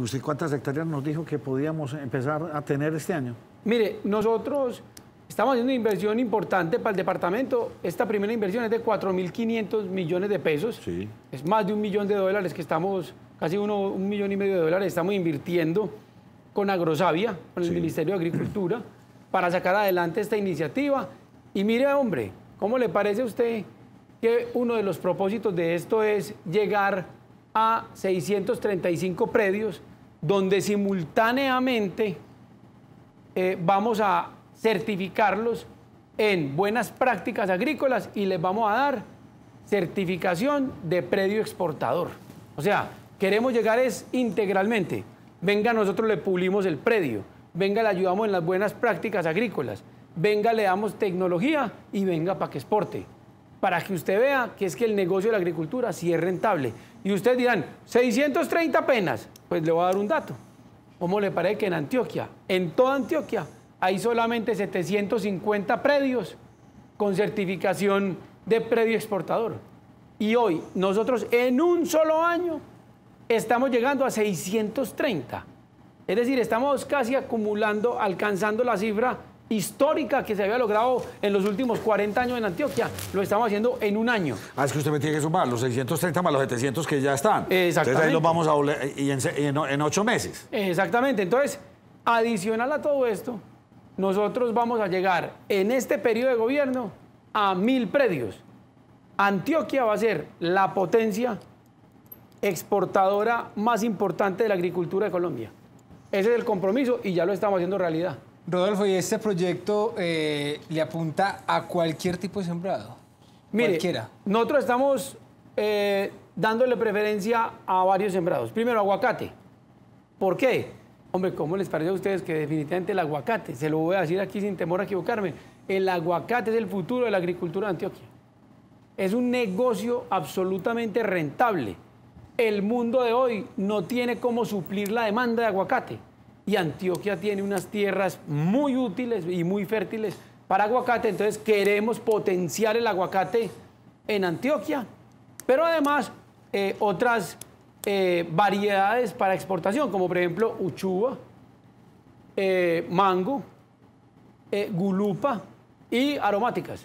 ¿Usted cuántas hectáreas nos dijo que podíamos empezar a tener este año? Mire, nosotros estamos haciendo una inversión importante para el departamento. Esta primera inversión es de 4.500 millones de pesos. Es más de un millón de dólares que estamos, casi uno, un millón y medio de dólares, estamos invirtiendo con Agrosavia, con el Ministerio de Agricultura, para sacar adelante esta iniciativa. Y mire, hombre, ¿cómo le parece a usted que uno de los propósitos de esto es llegar a 635 predios, donde simultáneamente eh, vamos a certificarlos en buenas prácticas agrícolas y les vamos a dar certificación de predio exportador. O sea, queremos llegar es integralmente. Venga, nosotros le pulimos el predio, venga, le ayudamos en las buenas prácticas agrícolas, venga, le damos tecnología y venga para que exporte para que usted vea que es que el negocio de la agricultura sí es rentable. Y ustedes dirán, 630 apenas. Pues le voy a dar un dato. ¿Cómo le parece que en Antioquia, en toda Antioquia, hay solamente 750 predios con certificación de predio exportador? Y hoy nosotros en un solo año estamos llegando a 630. Es decir, estamos casi acumulando, alcanzando la cifra histórica que se había logrado en los últimos 40 años en Antioquia. Lo estamos haciendo en un año. Ah, es que usted me tiene que sumar los 630 más los 700 que ya están. Exactamente. Entonces ahí los vamos a volver y en ocho meses. Exactamente. Entonces, adicional a todo esto, nosotros vamos a llegar en este periodo de gobierno a mil predios. Antioquia va a ser la potencia exportadora más importante de la agricultura de Colombia. Ese es el compromiso y ya lo estamos haciendo realidad. Rodolfo, ¿y este proyecto eh, le apunta a cualquier tipo de sembrado? Mire, Cualquiera. nosotros estamos eh, dándole preferencia a varios sembrados. Primero, aguacate. ¿Por qué? Hombre, ¿cómo les parece a ustedes que definitivamente el aguacate, se lo voy a decir aquí sin temor a equivocarme, el aguacate es el futuro de la agricultura de Antioquia. Es un negocio absolutamente rentable. El mundo de hoy no tiene cómo suplir la demanda de aguacate y Antioquia tiene unas tierras muy útiles y muy fértiles para aguacate, entonces queremos potenciar el aguacate en Antioquia, pero además eh, otras eh, variedades para exportación, como por ejemplo uchuva, eh, mango, gulupa y aromáticas.